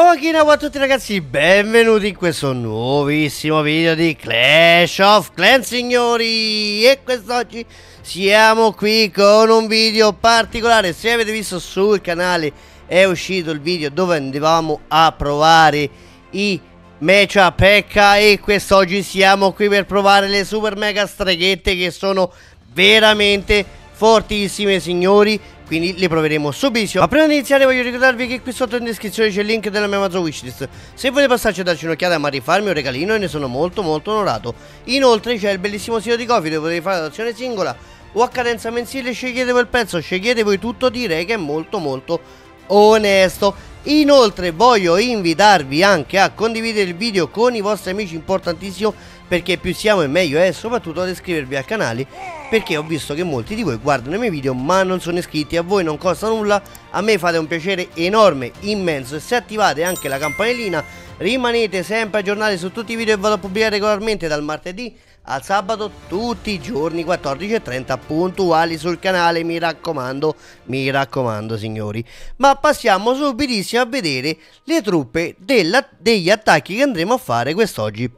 Okinawa oh, a tutti ragazzi, benvenuti in questo nuovissimo video di Clash of Clans signori E quest'oggi siamo qui con un video particolare Se avete visto sul canale è uscito il video dove andavamo a provare i Mecha ecco, Pekka E quest'oggi siamo qui per provare le super mega streghette che sono veramente fortissime signori quindi le proveremo subito ma prima di iniziare voglio ricordarvi che qui sotto in descrizione c'è il link della mia Amazon wishlist se volete passarci a darci un'occhiata ma rifarmi un regalino e ne sono molto molto onorato inoltre c'è il bellissimo sito di Coffee dove potete fare l'azione singola o a cadenza mensile scegliete voi il pezzo scegliete voi tutto direi che è molto molto onesto inoltre voglio invitarvi anche a condividere il video con i vostri amici importantissimo perché più siamo e meglio è, eh, soprattutto ad iscrivervi al canale perché ho visto che molti di voi guardano i miei video ma non sono iscritti, a voi non costa nulla, a me fate un piacere enorme, immenso e se attivate anche la campanellina rimanete sempre aggiornati su tutti i video che vado a pubblicare regolarmente dal martedì al sabato tutti i giorni 14.30 puntuali sul canale mi raccomando mi raccomando signori ma passiamo subitissimo a vedere le truppe della, degli attacchi che andremo a fare quest'oggi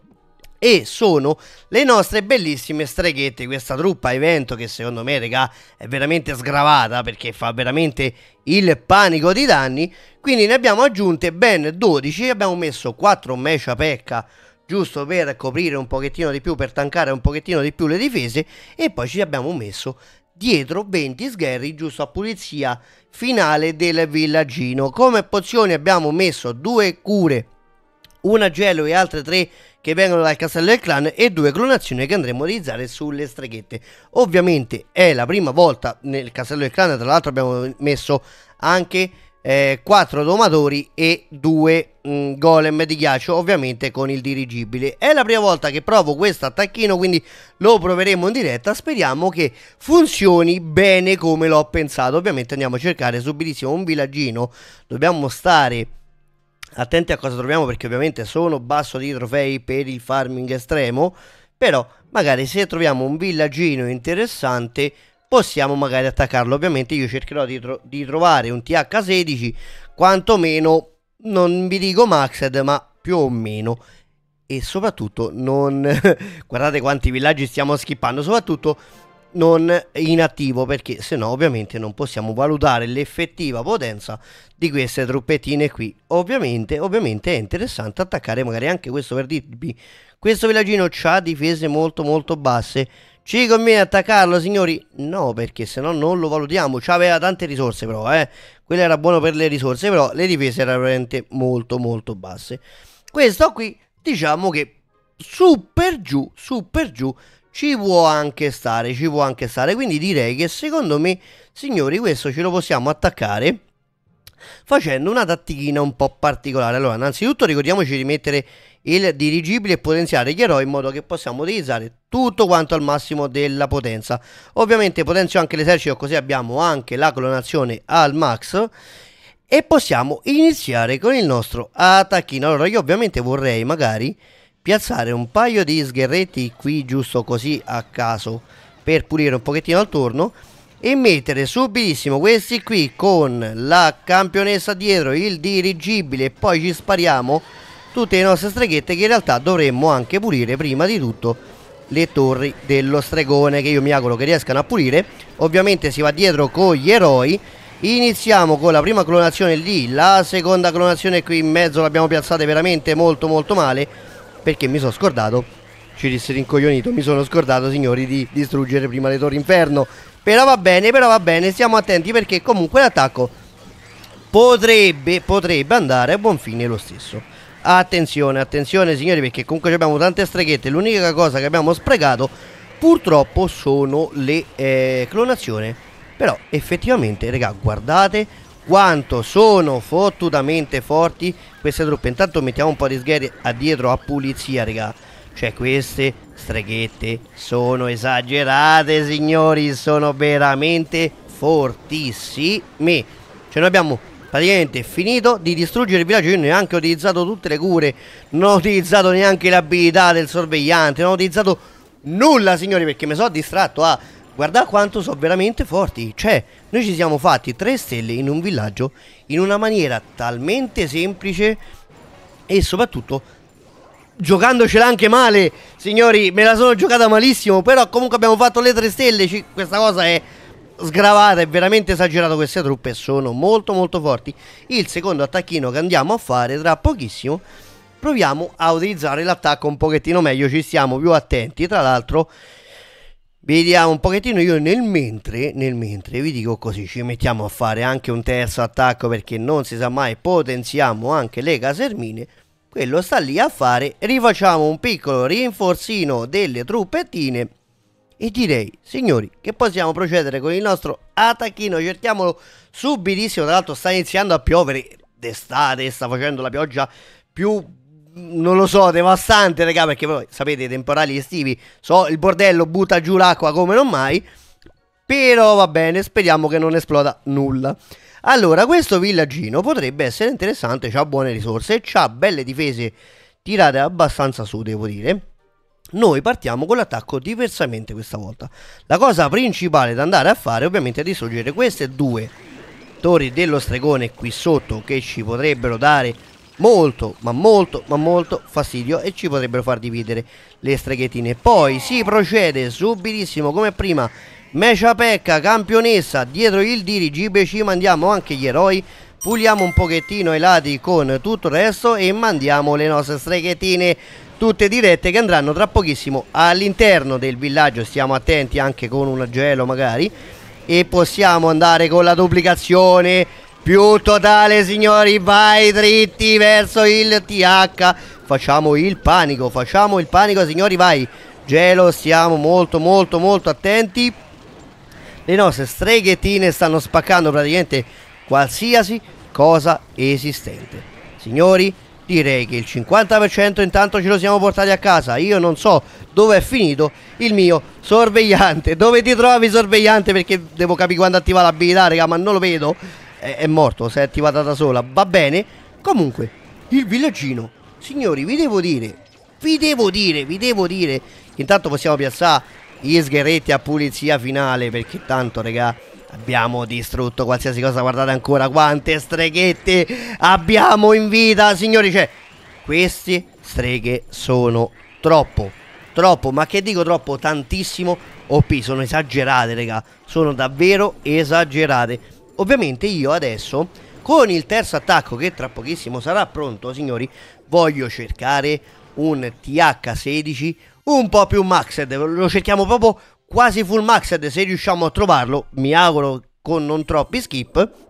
e sono le nostre bellissime streghette, questa truppa evento che secondo me, regà, è veramente sgravata perché fa veramente il panico di danni, quindi ne abbiamo aggiunte ben 12, abbiamo messo 4 mesh a pecca giusto per coprire un pochettino di più, per tankare un pochettino di più le difese e poi ci abbiamo messo dietro 20 sgherri giusto a pulizia finale del villaggino. Come pozioni abbiamo messo due cure, una gelo e altre tre che vengono dal castello del clan e due clonazioni che andremo a utilizzare sulle streghette. Ovviamente è la prima volta nel castello del clan, tra l'altro abbiamo messo anche eh, 4 domatori e due mh, mm, golem di ghiaccio ovviamente con il dirigibile è la prima volta che provo questo attacchino quindi lo proveremo in diretta speriamo che funzioni bene come l'ho pensato ovviamente andiamo a cercare subitissimo un villaggino dobbiamo stare attenti a cosa troviamo perché ovviamente sono basso di trofei per il farming estremo, però magari se troviamo un villagino interessante possiamo magari attaccarlo, ovviamente io cercherò di, tro di trovare un TH16 quantomeno, non vi dico maxed ma più o meno e soprattutto non guardate quanti villaggi stiamo skippando soprattutto non inattivo perché se no ovviamente non possiamo valutare l'effettiva potenza di queste truppettine qui ovviamente, ovviamente è interessante attaccare magari anche questo per dirvi questo villaggino ha difese molto molto basse ci conviene attaccarlo signori? no perché se no non lo valutiamo c'aveva tante risorse però eh quello era buono per le risorse però le difese erano veramente molto molto basse questo qui diciamo che su per giù su per giù ci può anche stare, ci può anche stare. Quindi direi che secondo me, signori, questo ce lo possiamo attaccare facendo una tattichina un po' particolare. Allora, innanzitutto ricordiamoci di mettere il dirigibile e potenziare gli eroi in modo che possiamo utilizzare tutto quanto al massimo della potenza. Ovviamente potenzio anche l'esercito, così abbiamo anche la clonazione al max e possiamo iniziare con il nostro attacchino. Allora, io ovviamente vorrei magari piazzare un paio di sgherretti qui giusto così a caso per pulire un pochettino il turno e mettere subitissimo questi qui con la campionessa dietro il dirigibile e poi ci spariamo tutte le nostre streghette che in realtà dovremmo anche pulire prima di tutto le torri dello stregone che io mi auguro che riescano a pulire ovviamente si va dietro con gli eroi iniziamo con la prima clonazione lì la seconda clonazione qui in mezzo l'abbiamo piazzata veramente molto molto male perché mi sono scordato, ci disse rincoglionito, mi sono scordato signori di distruggere prima le torri inferno. Però va bene, però va bene, stiamo attenti perché comunque l'attacco potrebbe, potrebbe andare a buon fine lo stesso. Attenzione, attenzione signori perché comunque abbiamo tante streghette, l'unica cosa che abbiamo sprecato purtroppo sono le eh, clonazioni. Però effettivamente, raga, guardate quanto sono fottutamente forti queste truppe. Intanto mettiamo un po' di sgherri addietro a pulizia, raga. Cioè queste streghette sono esagerate, signori, sono veramente fortissime. Cioè noi abbiamo praticamente finito di distruggere il villaggio, io neanche ho utilizzato tutte le cure, non ho utilizzato neanche l'abilità del sorvegliante, non ho utilizzato nulla, signori, perché mi sono distratto a... Ah Guarda quanto sono veramente forti. Cioè, noi ci siamo fatti tre stelle in un villaggio in una maniera talmente semplice e soprattutto giocandocela anche male. Signori, me la sono giocata malissimo, però comunque abbiamo fatto le tre stelle. Ci, questa cosa è sgravata, è veramente esagerato. Queste truppe sono molto molto forti. Il secondo attacchino che andiamo a fare tra pochissimo proviamo a utilizzare l'attacco un pochettino meglio, ci stiamo più attenti. Tra l'altro Vediamo un pochettino, io nel mentre, nel mentre vi dico così, ci mettiamo a fare anche un terzo attacco perché non si sa mai, potenziamo anche le casermine, quello sta lì a fare, rifacciamo un piccolo rinforzino delle truppettine e direi, signori, che possiamo procedere con il nostro attacchino, cerchiamolo subitissimo, tra l'altro sta iniziando a piovere d'estate, sta facendo la pioggia più non lo so, devastante, raga, perché voi sapete i temporali estivi, so, il bordello butta giù l'acqua come non mai, però va bene, speriamo che non esploda nulla. Allora, questo villaggino potrebbe essere interessante, ha buone risorse, ha belle difese tirate abbastanza su, devo dire. Noi partiamo con l'attacco diversamente questa volta. La cosa principale da andare a fare ovviamente è distruggere queste due torri dello stregone qui sotto che ci potrebbero dare molto, ma molto, ma molto fastidio e ci potrebbero far dividere le streghettine. Poi si procede subitissimo come prima. Mecia Pecca, campionessa, dietro il dirigibile ci mandiamo anche gli eroi. Puliamo un pochettino i lati con tutto il resto e mandiamo le nostre streghettine tutte dirette che andranno tra pochissimo all'interno del villaggio. Stiamo attenti anche con un gelo magari. E possiamo andare con la duplicazione più totale signori vai dritti verso il TH facciamo il panico facciamo il panico signori vai gelo stiamo molto molto molto attenti le nostre streghettine stanno spaccando praticamente qualsiasi cosa esistente signori direi che il 50% intanto ce lo siamo portati a casa io non so dove è finito il mio sorvegliante dove ti trovi sorvegliante perché devo capire quando attiva l'abilità raga ma non lo vedo è, è morto, si è attivata da sola, va bene. Comunque, il villaggino, signori, vi devo dire, vi devo dire, vi devo dire, intanto possiamo piazzare gli sgherretti a pulizia finale, perché tanto, regà, Abbiamo distrutto qualsiasi cosa, guardate ancora quante streghette abbiamo in vita, signori, cioè, queste streghe sono troppo, troppo, ma che dico troppo, tantissimo OP, sono esagerate, regà, sono davvero esagerate. Ovviamente io adesso, con il terzo attacco che tra pochissimo sarà pronto, signori, voglio cercare un TH16 un po' più maxed. Lo cerchiamo proprio quasi full maxed se riusciamo a trovarlo. Mi auguro con non troppi skip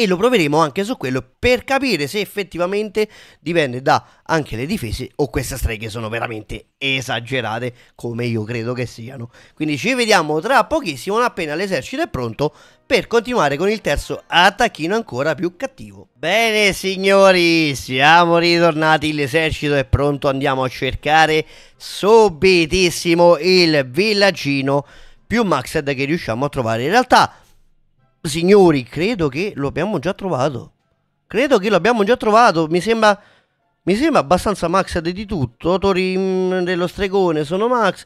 e lo proveremo anche su quello per capire se effettivamente dipende da anche le difese o queste streghe sono veramente esagerate come io credo che siano. Quindi ci vediamo tra pochissimo appena l'esercito è pronto per continuare con il terzo attacchino ancora più cattivo. Bene signori, siamo ritornati, l'esercito è pronto, andiamo a cercare subitissimo il villaggino più maxed che riusciamo a trovare. In realtà Signori, credo che lo abbiamo già trovato. Credo che lo abbiamo già trovato. Mi sembra, mi sembra abbastanza max di tutto. Torim mm, dello stregone sono max.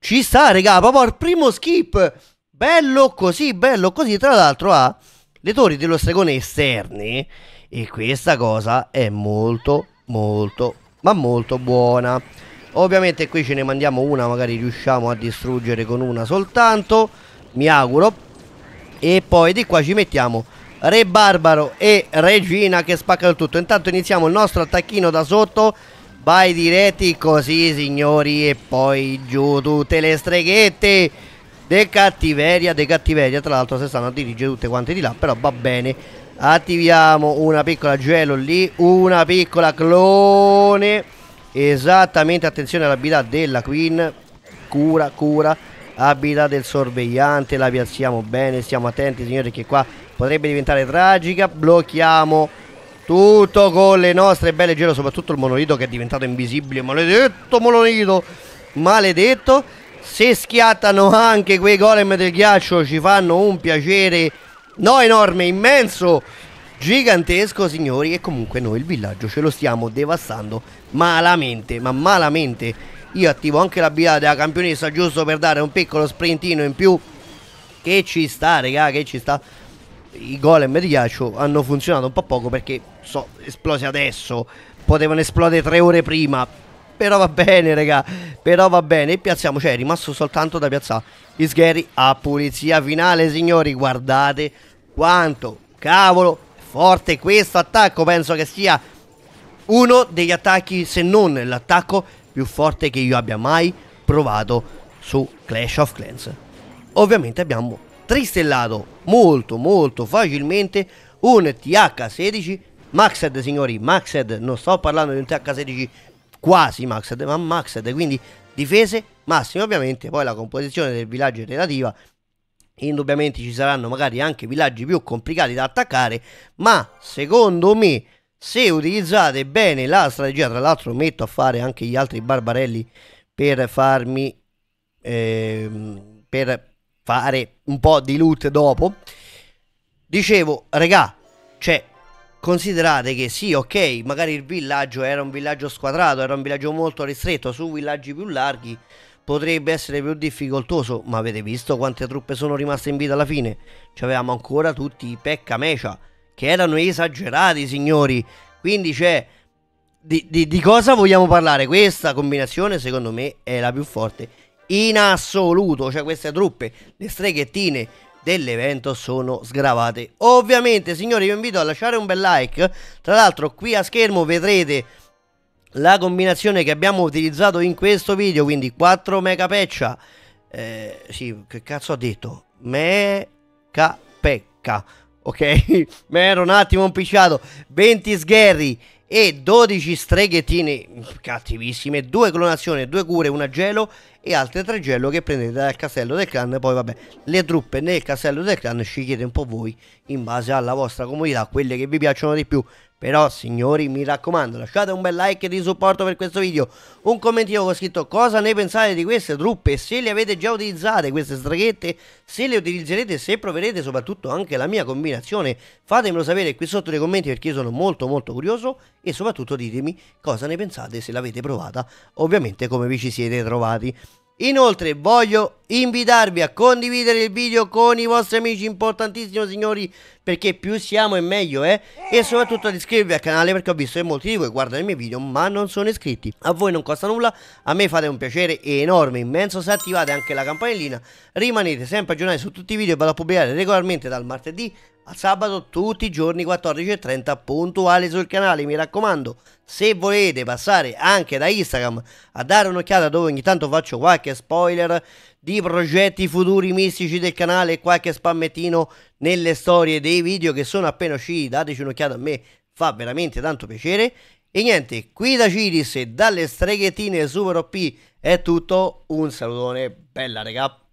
Ci sta, regà, proprio il primo skip. Bello così, bello così. Tra l'altro ha le torri dello stregone esterni. E questa cosa è molto, molto, ma molto buona. Ovviamente qui ce ne mandiamo una, magari riusciamo a distruggere con una soltanto. Mi auguro e poi di qua ci mettiamo Re Barbaro e Regina che spaccano tutto. Intanto iniziamo il nostro attacchino da sotto. Vai diretti così signori e poi giù tutte le streghette. De cattiveria, de cattiveria. Tra l'altro se stanno a dirigere tutte quante di là, però va bene. Attiviamo una piccola gelo lì, una piccola clone. Esattamente, attenzione all'abilità della Queen. Cura, cura abita del sorvegliante, la piazziamo bene, stiamo attenti signori che qua potrebbe diventare tragica, blocchiamo tutto con le nostre belle gelo, soprattutto il monolito che è diventato invisibile, maledetto monolito, maledetto, se schiattano anche quei golem del ghiaccio ci fanno un piacere, no enorme, immenso, gigantesco signori e comunque noi il villaggio ce lo stiamo devastando malamente, ma malamente io attivo anche l'abilità della campionessa giusto per dare un piccolo sprintino in più. Che ci sta, raga, che ci sta. I golem di ghiaccio hanno funzionato un po' poco perché so, esplosi adesso. Potevano esplodere tre ore prima. Però va bene, raga. Però va bene. E piazziamo, cioè, è rimasto soltanto da piazzare. Isgheri a pulizia finale, signori. Guardate quanto cavolo forte questo attacco. Penso che sia uno degli attacchi, se non l'attacco più forte che io abbia mai provato su Clash of Clans. Ovviamente abbiamo tristellato molto molto facilmente un TH16 Maxed signori, Maxed, non sto parlando di un TH16 quasi Maxed, ma Maxed, quindi difese massime ovviamente, poi la composizione del villaggio è relativa, indubbiamente ci saranno magari anche villaggi più complicati da attaccare, ma secondo me se utilizzate bene la strategia tra l'altro metto a fare anche gli altri barbarelli per farmi eh, per fare un po' di loot dopo dicevo regà cioè considerate che sì ok magari il villaggio era un villaggio squadrato era un villaggio molto ristretto su villaggi più larghi potrebbe essere più difficoltoso ma avete visto quante truppe sono rimaste in vita alla fine Ci avevamo ancora tutti i pecca mecia che erano esagerati, signori. Quindi, cioè, di, di, di, cosa vogliamo parlare? Questa combinazione, secondo me, è la più forte in assoluto. Cioè, queste truppe, le streghettine dell'evento sono sgravate. Ovviamente, signori, vi invito a lasciare un bel like. Tra l'altro, qui a schermo vedrete la combinazione che abbiamo utilizzato in questo video, quindi 4 mega peccia. Eh, sì, che cazzo ho detto? Meca pecca ok? Mi ero un attimo impicciato. 20 sgherri e 12 streghettine cattivissime, due clonazioni, due cure, una gelo e altre tre gelo che prendete dal castello del clan. Poi vabbè, le truppe nel castello del clan scegliete un po' voi in base alla vostra comunità, quelle che vi piacciono di più però signori mi raccomando lasciate un bel like di supporto per questo video Un commentino con scritto cosa ne pensate di queste truppe Se le avete già utilizzate queste straghette Se le utilizzerete se proverete soprattutto anche la mia combinazione Fatemelo sapere qui sotto nei commenti perché io sono molto molto curioso E soprattutto ditemi cosa ne pensate se l'avete provata Ovviamente come vi ci siete trovati Inoltre voglio invitarvi a condividere il video con i vostri amici importantissimo signori perché più siamo e meglio è. Eh? E soprattutto ad iscrivervi al canale perché ho visto che molti di voi guardano i miei video ma non sono iscritti. A voi non costa nulla, a me fate un piacere enorme, immenso se attivate anche la campanellina. Rimanete sempre aggiornati su tutti i video che vado a pubblicare regolarmente dal martedì al sabato tutti i giorni 14.30 puntuali sul canale mi raccomando se volete passare anche da Instagram a dare un'occhiata dove ogni tanto faccio qualche spoiler di progetti futuri mistici del canale e qualche spammettino nelle storie dei video che sono appena usciti. Dateci un'occhiata a me, fa veramente tanto piacere. E niente, qui da Ciris e dalle streghettine Super OP è tutto. Un salutone, bella regà.